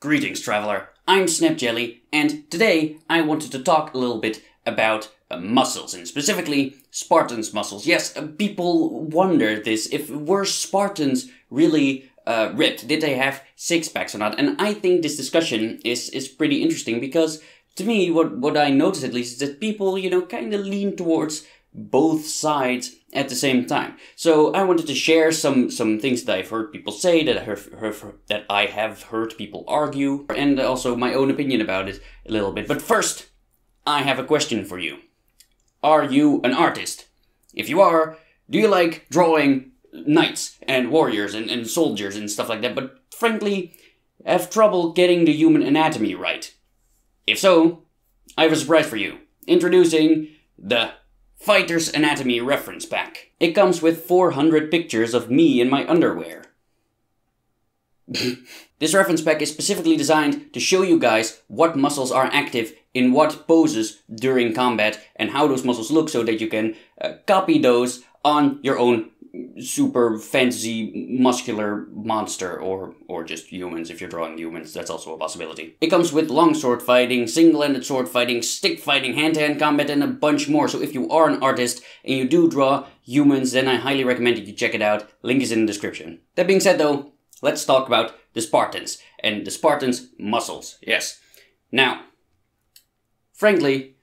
Greetings, traveler. I'm Snap Jelly, and today I wanted to talk a little bit about uh, muscles, and specifically Spartans' muscles. Yes, uh, people wonder this if were Spartans really uh, ripped? Did they have six packs or not? And I think this discussion is is pretty interesting because to me, what what I notice at least is that people, you know, kind of lean towards both sides at the same time. So I wanted to share some some things that I've heard people say that I have, have, that I have heard people argue and also my own opinion about it a little bit. But first, I have a question for you. Are you an artist? If you are, do you like drawing knights and warriors and, and soldiers and stuff like that, but frankly, have trouble getting the human anatomy right? If so, I have a surprise for you. Introducing the Fighter's Anatomy reference pack. It comes with 400 pictures of me in my underwear. this reference pack is specifically designed to show you guys what muscles are active in what poses during combat and how those muscles look so that you can uh, copy those on your own super fancy muscular monster or or just humans if you're drawing humans that's also a possibility it comes with longsword fighting single-handed sword fighting stick fighting hand-to-hand combat and a bunch more so if you are an artist and you do draw humans then i highly recommend that you check it out link is in the description that being said though let's talk about the spartans and the spartans muscles yes now frankly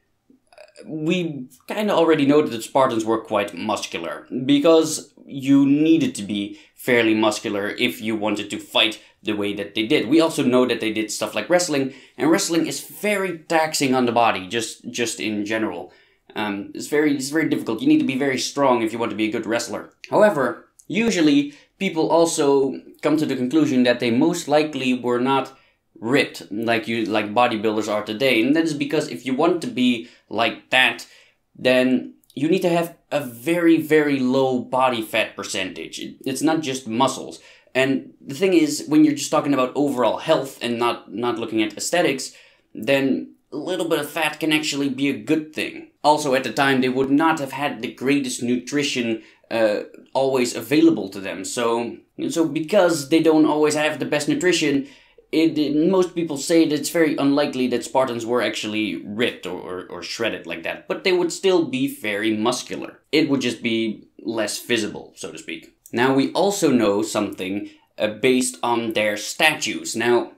we kind of already know that the Spartans were quite muscular because you needed to be fairly muscular if you wanted to fight the way that they did. We also know that they did stuff like wrestling, and wrestling is very taxing on the body, just just in general. Um, it's very it's very difficult. You need to be very strong if you want to be a good wrestler. However, usually people also come to the conclusion that they most likely were not ripped like you like bodybuilders are today and that is because if you want to be like that then you need to have a very very low body fat percentage it's not just muscles and the thing is when you're just talking about overall health and not not looking at aesthetics then a little bit of fat can actually be a good thing also at the time they would not have had the greatest nutrition uh, always available to them so so because they don't always have the best nutrition it, it, most people say that it's very unlikely that Spartans were actually ripped or, or, or shredded like that, but they would still be very muscular. It would just be less visible, so to speak. Now, we also know something uh, based on their statues. Now,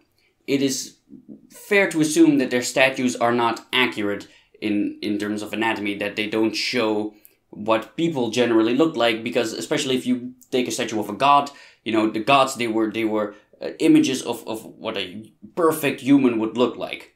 it is fair to assume that their statues are not accurate in, in terms of anatomy, that they don't show what people generally look like because especially if you take a statue of a god you know the gods they were they were uh, images of, of what a perfect human would look like.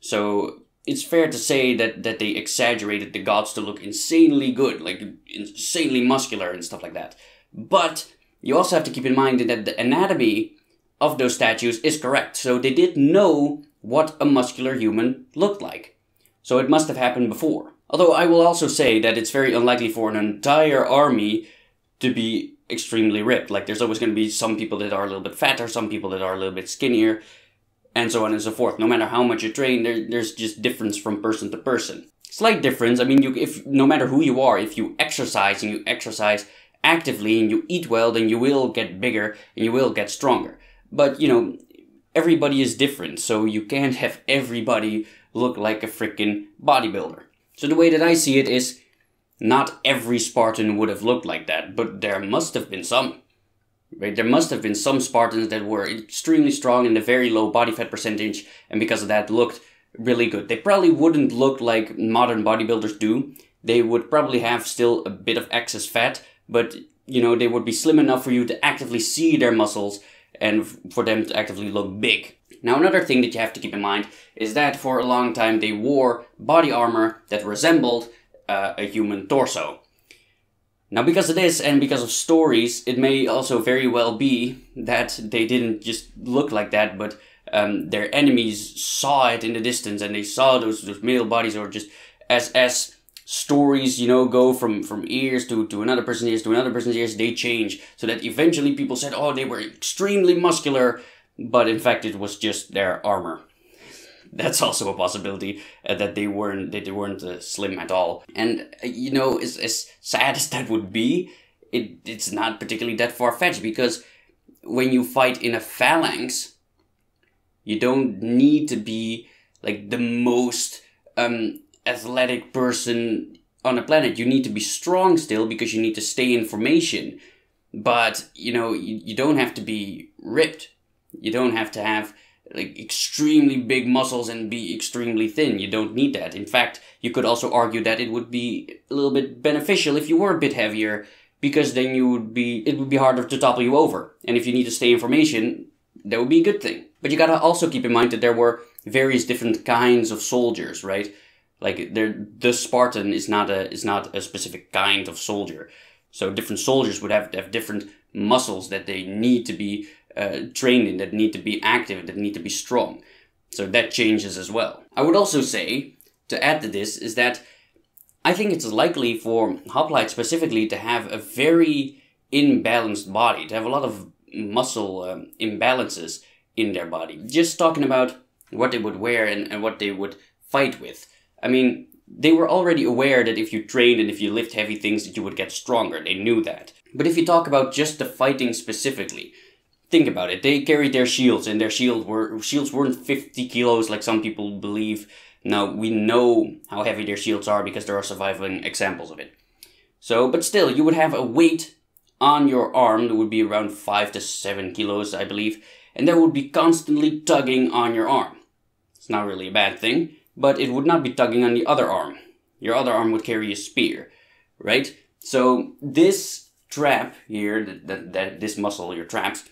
So it's fair to say that, that they exaggerated the gods to look insanely good, like insanely muscular and stuff like that. But you also have to keep in mind that the anatomy of those statues is correct. So they did know what a muscular human looked like. So it must have happened before. Although I will also say that it's very unlikely for an entire army to be extremely ripped. Like there's always going to be some people that are a little bit fatter, some people that are a little bit skinnier, and so on and so forth. No matter how much you train, there, there's just difference from person to person. Slight difference. I mean, you if no matter who you are, if you exercise and you exercise actively and you eat well, then you will get bigger and you will get stronger. But you know, everybody is different, so you can't have everybody look like a freaking bodybuilder. So the way that I see it is not every Spartan would have looked like that, but there must have been some. Right? There must have been some Spartans that were extremely strong and a very low body fat percentage, and because of that looked really good. They probably wouldn't look like modern bodybuilders do. They would probably have still a bit of excess fat, but you know, they would be slim enough for you to actively see their muscles and for them to actively look big. Now, another thing that you have to keep in mind is that for a long time they wore body armor that resembled uh, a human torso. Now, because of this and because of stories, it may also very well be that they didn't just look like that, but um, their enemies saw it in the distance and they saw those, those male bodies or just as as stories you know go from from ears to to another person's ears to another person's ears they change so that eventually people said oh they were extremely muscular but in fact it was just their armor that's also a possibility uh, that they weren't that they weren't uh, slim at all. And uh, you know, as, as sad as that would be, it it's not particularly that far fetched because when you fight in a phalanx, you don't need to be like the most um, athletic person on the planet. You need to be strong still because you need to stay in formation. But you know, you, you don't have to be ripped. You don't have to have like extremely big muscles and be extremely thin. You don't need that. In fact, you could also argue that it would be a little bit beneficial if you were a bit heavier because then you would be it would be harder to topple you over. And if you need to stay in formation, that would be a good thing. But you got to also keep in mind that there were various different kinds of soldiers, right? Like there the Spartan is not a is not a specific kind of soldier. So different soldiers would have have different muscles that they need to be uh, training that need to be active, that need to be strong. So that changes as well. I would also say, to add to this, is that I think it's likely for hoplite specifically to have a very imbalanced body, to have a lot of muscle um, imbalances in their body. Just talking about what they would wear and, and what they would fight with. I mean, they were already aware that if you trained and if you lift heavy things that you would get stronger. They knew that. But if you talk about just the fighting specifically, think about it. They carried their shields, and their shields were shields weren't fifty kilos like some people believe. Now we know how heavy their shields are because there are surviving examples of it. So, but still, you would have a weight on your arm that would be around five to seven kilos, I believe, and that would be constantly tugging on your arm. It's not really a bad thing, but it would not be tugging on the other arm. Your other arm would carry a spear, right? So this trap here, that, that, that this muscle, your traps,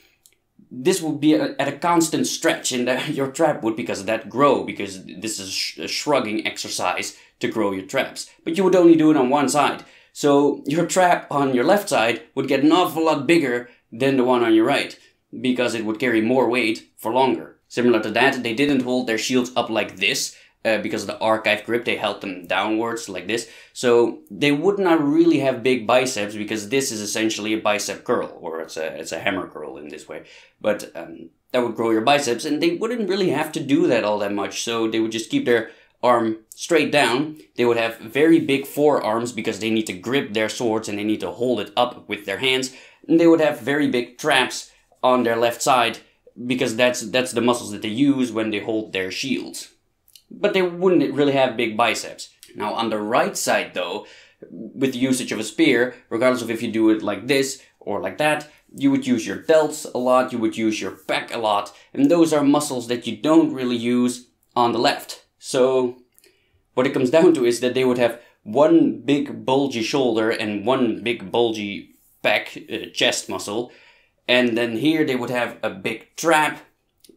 this would be a, at a constant stretch and uh, your trap would because of that grow because this is sh a shrugging exercise to grow your traps but you would only do it on one side so your trap on your left side would get an awful lot bigger than the one on your right because it would carry more weight for longer similar to that they didn't hold their shields up like this uh, because the archive grip they held them downwards like this so they would not really have big biceps because this is essentially a bicep curl or it's a it's a hammer curl in this way but um, that would grow your biceps and they wouldn't really have to do that all that much so they would just keep their arm straight down they would have very big forearms because they need to grip their swords and they need to hold it up with their hands and they would have very big traps on their left side because that's that's the muscles that they use when they hold their shields but they wouldn't really have big biceps. Now on the right side though, with the usage of a spear, regardless of if you do it like this or like that, you would use your delts a lot, you would use your back a lot, and those are muscles that you don't really use on the left. So what it comes down to is that they would have one big bulgy shoulder and one big bulgy back uh, chest muscle, and then here they would have a big trap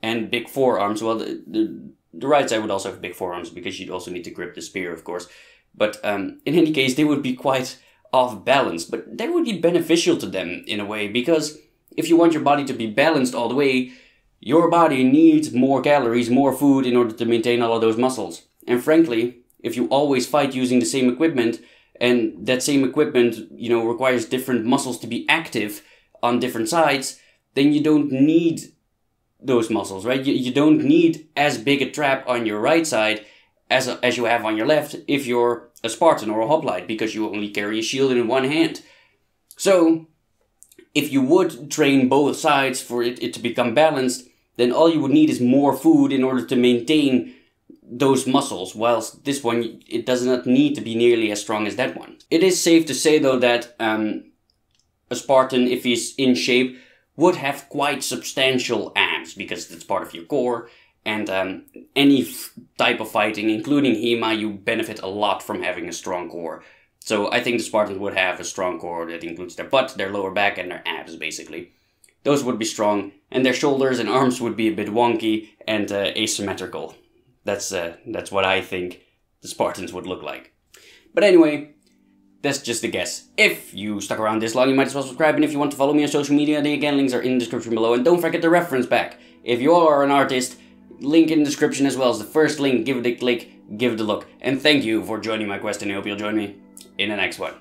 and big forearms. Well, the, the the right side would also have big forearms because you'd also need to grip the spear, of course. But um, in any case, they would be quite off balance, but that would be beneficial to them in a way because if you want your body to be balanced all the way, your body needs more calories, more food in order to maintain all of those muscles. And frankly, if you always fight using the same equipment and that same equipment, you know, requires different muscles to be active on different sides, then you don't need those muscles, right? You, you don't need as big a trap on your right side as, a, as you have on your left if you're a Spartan or a hoplite because you only carry a shield in one hand. So, if you would train both sides for it, it to become balanced, then all you would need is more food in order to maintain those muscles, whilst this one, it does not need to be nearly as strong as that one. It is safe to say though that um, a Spartan, if he's in shape, would have quite substantial abs because it's part of your core. And um, any f- type of fighting, including HEMA, you benefit a lot from having a strong core. So I think the Spartans would have a strong core that includes their butt, their lower back, and their abs, basically. Those would be strong, and their shoulders and arms would be a bit wonky and uh, asymmetrical. That's uh, that's what I think the Spartans would look like. But anyway, that's just a guess. If you stuck around this long, you might as well subscribe, and if you want to follow me on social media, the again links are in the description below, and don't forget the reference back. If you are an artist, link in the description as well as the first link, give it a click, give it a look. And thank you for joining my quest, and I hope you'll join me in the next one.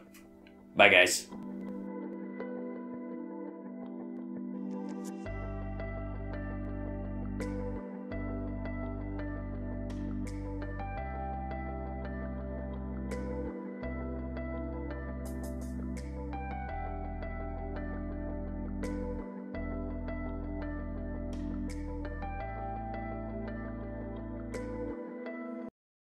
Bye guys.